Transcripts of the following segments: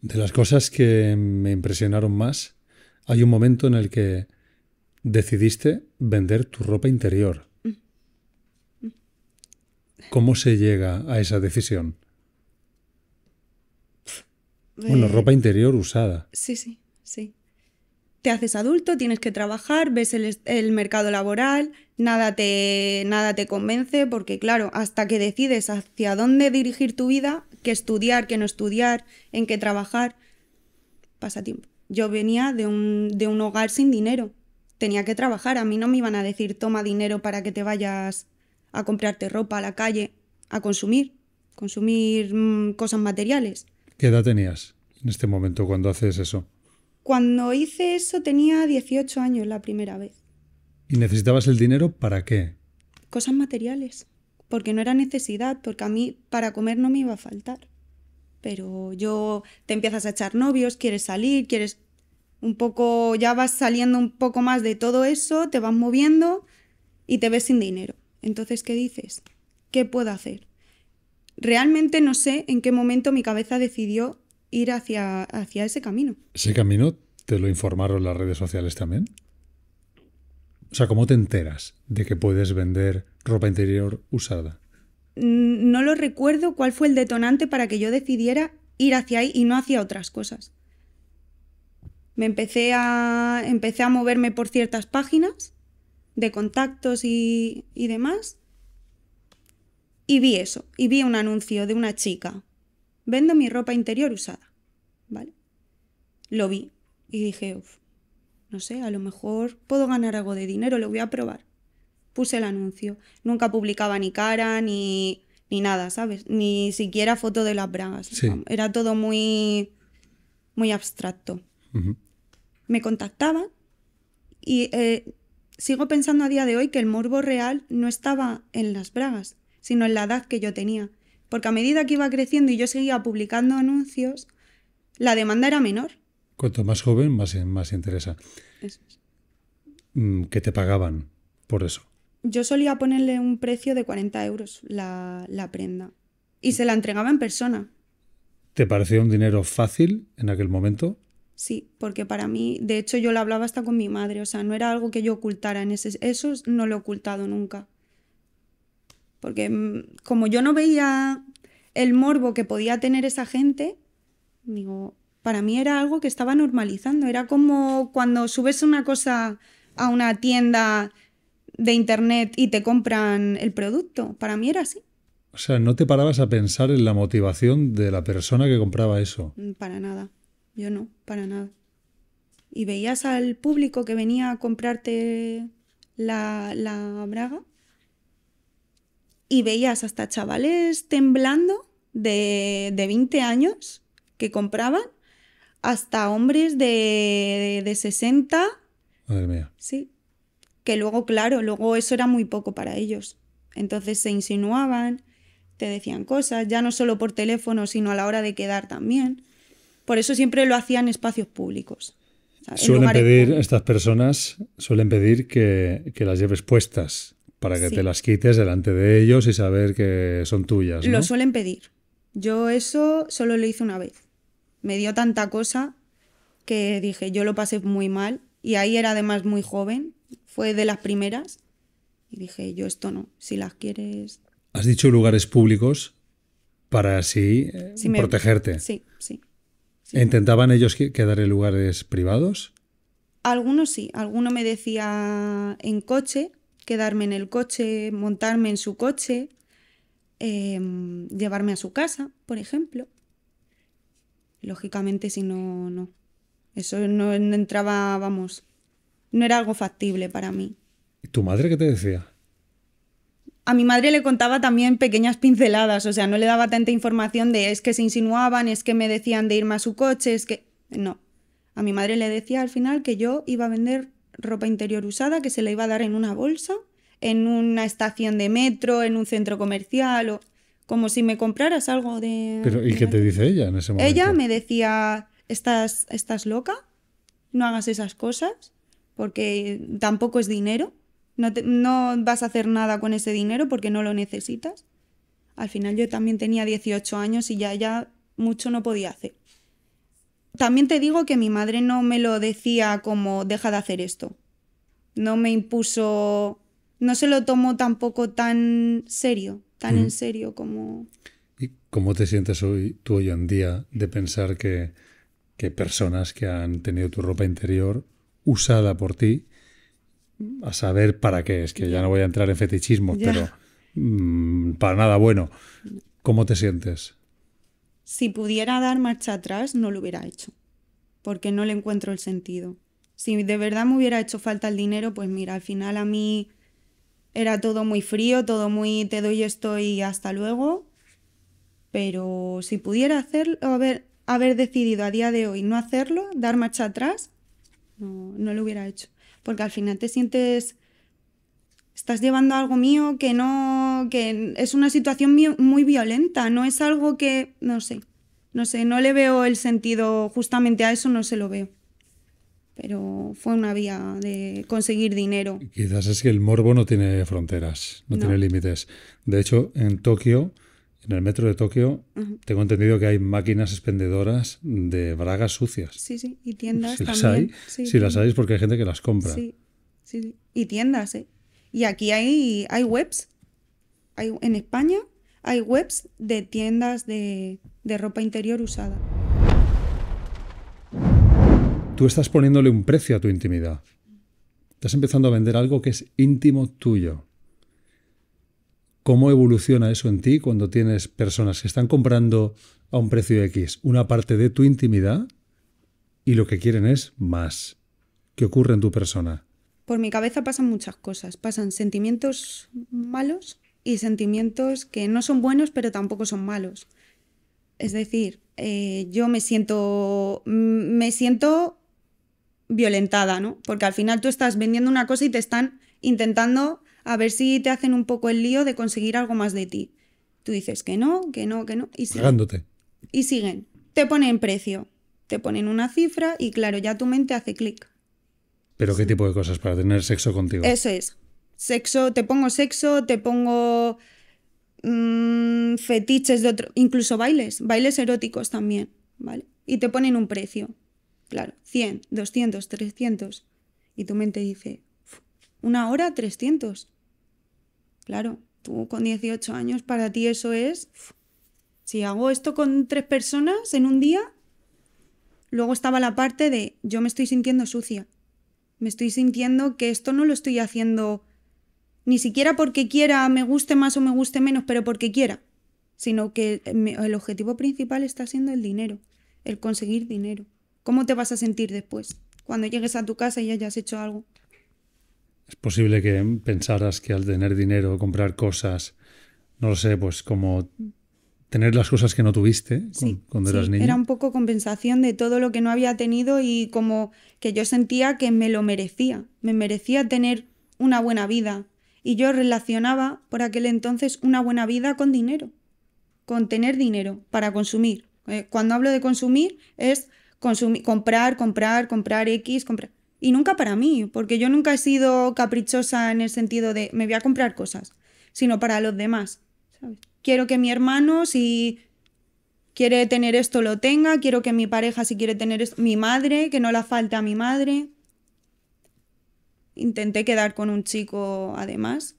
De las cosas que me impresionaron más, hay un momento en el que decidiste vender tu ropa interior. ¿Cómo se llega a esa decisión? Bueno, eh, ropa interior usada. Sí, sí, sí te haces adulto, tienes que trabajar, ves el, mercado laboral, nada te, nada te convence, porque claro, hasta que decides hacia dónde dirigir tu vida, qué estudiar, qué no estudiar, en qué trabajar, pasa tiempo. Yo venía de un, de un hogar sin dinero, tenía que trabajar, a mí no me iban a decir toma dinero para que te vayas a comprarte ropa a la calle, a consumir, consumir mm, cosas materiales. ¿Qué edad tenías en este momento cuando haces eso? Cuando hice eso tenía 18 años la primera vez. ¿Y necesitabas el dinero para qué? Cosas materiales, porque no era necesidad, porque a mí para comer no me iba a faltar. Pero yo te empiezas a echar novios, quieres salir, quieres un poco, ya vas saliendo un poco más de todo eso, te vas moviendo y te ves sin dinero. Entonces, ¿qué dices? ¿Qué puedo hacer? Realmente no sé en qué momento mi cabeza decidió ir hacia, hacia ese camino. ¿Ese camino te lo informaron las redes sociales también? O sea, ¿cómo te enteras de que puedes vender ropa interior usada? Mm, no lo recuerdo cuál fue el detonante para que yo decidiera ir hacia ahí y no hacia otras cosas. Me empecé a, empecé a moverme por ciertas páginas de contactos y, y demás. Y vi eso, y vi un anuncio de una chica vendo mi ropa interior usada, ¿vale? Lo vi y dije, uff, no sé, a lo mejor puedo ganar algo de dinero, lo voy a probar. Puse el anuncio, nunca publicaba ni cara, ni, nada, ¿sabes? Ni siquiera foto de las bragas. Era todo muy, muy abstracto. Me contactaba y eh, sigo pensando a día de hoy que el morbo real no estaba en las bragas, sino en la edad que yo tenía. Porque a medida que iba creciendo y yo seguía publicando anuncios, la demanda era menor. Cuanto más joven, más, más interesa. Eso mm, ¿Qué te pagaban por eso? Yo solía ponerle un precio de 40 euros la, la prenda. Y se la entregaba en persona. ¿Te parecía un dinero fácil en aquel momento? Sí, porque para mí, de hecho yo lo hablaba hasta con mi madre, o sea, no era algo que yo ocultara en ese, eso no lo he ocultado nunca. Porque mm, como yo no veía el morbo que podía tener esa gente, digo, para mí era algo que estaba normalizando. Era como cuando subes una cosa a una tienda de internet y te compran el producto. Para mí era así. O sea, no te parabas a pensar en la motivación de la persona que compraba eso. Mm, para nada. Yo no, para nada. Y veías al público que venía a comprarte la, la braga y veías hasta chavales temblando de, de 20 años que compraban, hasta hombres de, de, 60. Madre mía. Sí. Que luego, claro, luego eso era muy poco para ellos. Entonces se insinuaban, te decían cosas, ya no solo por teléfono, sino a la hora de quedar también. Por eso siempre lo hacían en espacios públicos. Suelen pedir, estas personas suelen pedir que, que las lleves puestas. Para que te las quites delante de ellos y saber que son tuyas. ¿no? Lo suelen pedir. Yo eso solo lo hice una vez. Me dio tanta cosa que dije, yo lo pasé muy mal. Y ahí era además muy joven, fue de las primeras. Y dije, yo esto no, si las quieres... Has dicho lugares públicos para así eh, protegerte. Sí, sí, sí. ¿Intentaban ellos quedar en lugares privados? Algunos sí, alguno me decía en coche, quedarme en el coche, montarme en su coche, em, llevarme a su casa, por ejemplo. Lógicamente, si no, no. Eso no, no entraba, vamos, no era algo factible para mí. ¿Y tu madre qué te decía? a mi madre le contaba también pequeñas pinceladas, o sea, no le daba tanta información de es que se insinuaban, es que me decían de irme a su coche, es que... No, a mi madre le decía al final que yo iba a vender ropa interior usada que se le iba a dar en una bolsa, en una estación de metro, en un centro comercial o como si me compraras algo de... Pero, ¿Y qué te dice ella en ese momento? Ella me decía, ¿Estás, estás loca, no hagas esas cosas porque tampoco es dinero, no, no vas a hacer nada con ese dinero porque no lo necesitas. Al final yo también tenía 18 años y ya, ya mucho no podía hacer. También te digo que mi madre no me lo decía como deja de hacer esto. No me impuso, no se lo tomó tampoco tan serio, tan en serio como... ¿Y cómo te sientes hoy, tú hoy en día de pensar que, que personas que han tenido tu ropa interior usada por ti, a saber para qué es, que ya no voy a entrar en fetichismos, pero mm, para nada bueno, ¿cómo te sientes? Si pudiera dar marcha atrás, no lo hubiera hecho, porque no le encuentro el sentido. Si de verdad me hubiera hecho falta el dinero, pues mira, al final a mí era todo muy frío, todo muy te doy esto y hasta luego. Pero si pudiera hacerlo, haber, haber decidido a día de hoy no hacerlo, dar marcha atrás, no, no lo hubiera hecho. Porque al final te sientes estás llevando algo mío que no, que es una situación muy violenta, no es algo que, no sé, no sé, no le veo el sentido, justamente a eso no se lo veo. Pero fue una vía de conseguir dinero. Quizás es que el morbo no tiene fronteras, no, tiene límites. De hecho, en Tokio, en el metro de Tokio, tengo entendido que hay máquinas expendedoras de bragas sucias. Sí, sí, y tiendas si también. Las hay, si las hay es porque hay gente que las compra. Sí, sí, y tiendas, ¿eh? Y aquí hay, hay webs, en España hay webs de tiendas de, de ropa interior usada. Tú estás poniéndole un precio a tu intimidad. Estás empezando a vender algo que es íntimo tuyo. ¿Cómo evoluciona eso en ti cuando tienes personas que están comprando a un precio X una parte de tu intimidad y lo que quieren es más? ¿Qué ocurre en tu persona? por mi cabeza pasan muchas cosas. Pasan sentimientos malos y sentimientos que no son buenos, pero tampoco son malos. Es decir, eh, yo me siento, me siento violentada, ¿no? Porque al final tú estás vendiendo una cosa y te están intentando a ver si te hacen un poco el lío de conseguir algo más de ti. Tú dices que no, que no, que no. Y siguen. Y siguen. Te ponen precio, te ponen una cifra y claro, ya tu mente hace clic. ¿Pero qué tipo de cosas para tener sexo contigo? Eso es. Sexo, te pongo sexo, te pongo mm, fetiches de otro, incluso bailes, bailes eróticos también, ¿vale? Y te ponen un precio, claro, 100, 200, 300. Y tu mente dice, una hora, 300. Claro, tú con 18 años, para ti eso es, si hago esto con tres personas en un día, luego estaba la parte de yo me estoy sintiendo sucia me estoy sintiendo que esto no lo estoy haciendo ni siquiera porque quiera, me guste más o me guste menos, pero porque quiera, sino que eh, el objetivo principal está siendo el dinero, el conseguir dinero. ¿Cómo te vas a sentir después, cuando llegues a tu casa y hayas hecho algo? Es posible que pensaras que al tener dinero, comprar cosas, no lo sé, pues como tener las cosas que no tuviste cuando eras niña. Era un poco compensación de todo lo que no había tenido y como que yo sentía que me lo merecía, me merecía tener una buena vida. Y yo relacionaba por aquel entonces una buena vida con dinero, con tener dinero para consumir. Eh, cuando hablo de consumir es consumir, comprar, comprar, comprar X, comprar. Y nunca para mí, porque yo nunca he sido caprichosa en el sentido de me voy a comprar cosas, sino para los demás, ¿sabes? quiero que mi hermano, si quiere tener esto, lo tenga, quiero que mi pareja, si quiere tener esto, mi madre, que no la falte a mi madre. Intenté quedar con un chico, además.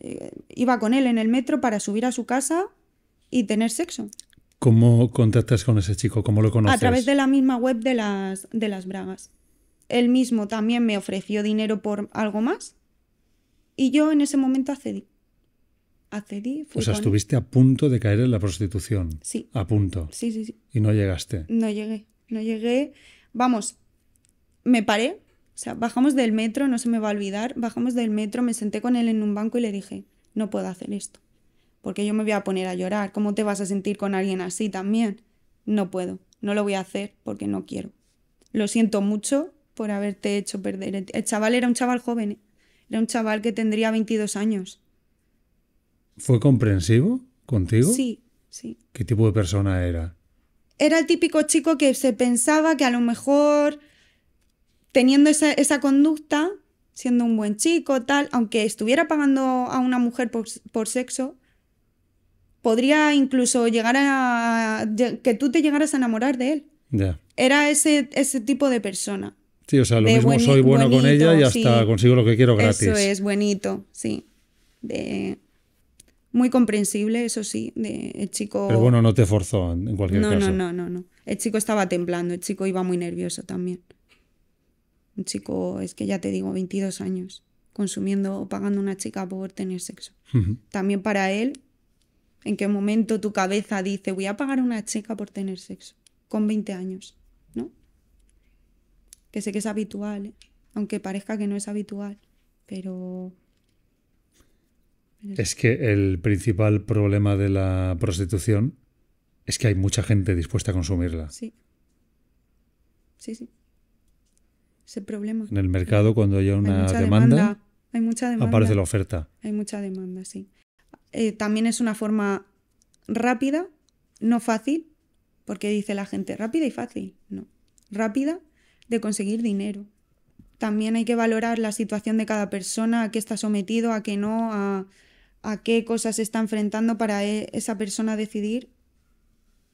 Eh, iba con él en el metro para subir a su casa y tener sexo. ¿Cómo contactas con ese chico? ¿Cómo lo conoces? A través de la misma web de las, de las bragas. Él mismo también me ofreció dinero por algo más y yo en ese momento accedí o sea, estuviste a punto de caer en la prostitución. Sí. A punto. Sí, sí, sí. Y no llegaste. No llegué. No llegué. Vamos, me paré. O sea, bajamos del metro, no se me va a olvidar. Bajamos del metro, me senté con él en un banco y le dije, no puedo hacer esto. Porque yo me voy a poner a llorar. ¿Cómo te vas a sentir con alguien así también? No puedo. No lo voy a hacer porque no quiero. Lo siento mucho por haberte hecho perder. El chaval era un chaval joven. ¿eh? Era un chaval que tendría 22 años. ¿Fue comprensivo contigo? Sí, sí. ¿Qué tipo de persona era? Era el típico chico que se pensaba que a lo mejor teniendo esa, conducta, siendo un buen chico, tal, aunque estuviera pagando a una mujer por, sexo, podría incluso llegar a, que tú te llegaras a enamorar de él. Ya. Era ese, ese tipo de persona. Sí, o sea, lo mismo soy bueno con ella y hasta consigo lo que quiero gratis. Eso es, buenito, sí. De muy comprensible, eso sí, de, el chico... Pero bueno, no te forzó en cualquier caso. No, no, no, no. El chico estaba temblando, el chico iba muy nervioso también. Un chico, es que ya te digo, 22 años, consumiendo o pagando una chica por tener sexo. También para él, ¿en qué momento tu cabeza dice, voy a pagar una chica por tener sexo? Con 20 años, ¿no? Que sé que es habitual, ¿eh? aunque parezca que no es habitual, pero es que el principal problema de la prostitución es que hay mucha gente dispuesta a consumirla. Sí. Sí, sí. Ese problema. En el mercado, cuando hay una demanda, hay mucha demanda, aparece la oferta. Hay mucha demanda, sí. Eh, también es una forma rápida, no fácil, porque dice la gente rápida y fácil. No. Rápida de conseguir dinero. También hay que valorar la situación de cada persona, a qué está sometido, a qué no, a a qué cosas se está enfrentando para e, esa persona decidir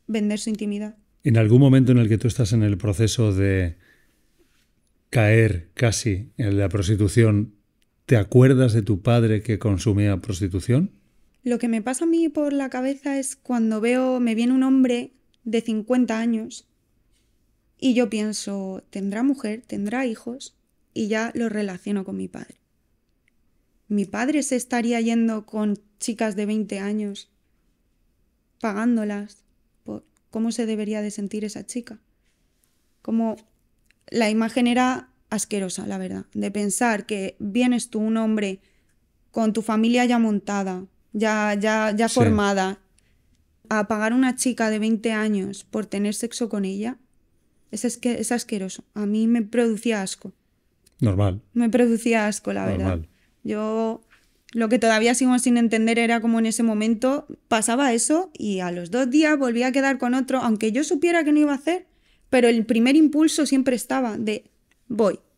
vender su intimidad. En algún momento en el que tú estás en el proceso de caer casi en la prostitución, ¿te acuerdas de tu padre que consumía prostitución? Lo que me pasa a mí por la cabeza es cuando veo, me viene un hombre de 50 años y yo pienso, ¿tendrá mujer? ¿Tendrá hijos? Y ya lo relaciono con mi padre. ¿Mi padre se estaría yendo con chicas de 20 años, pagándolas? Por ¿Cómo se debería de sentir esa chica? Como la imagen era asquerosa, la verdad, de pensar que vienes tú, un hombre, con tu familia ya montada, ya, ya, ya formada, a pagar a una chica de 20 años por tener sexo con ella, es, es, que, es asqueroso. A mí me producía asco. Normal. Me producía asco, la verdad. Yo lo que todavía sigo sin entender era como en ese momento pasaba eso y a los dos días volví a quedar con otro, aunque yo supiera que no iba a hacer, pero el primer impulso siempre estaba de voy,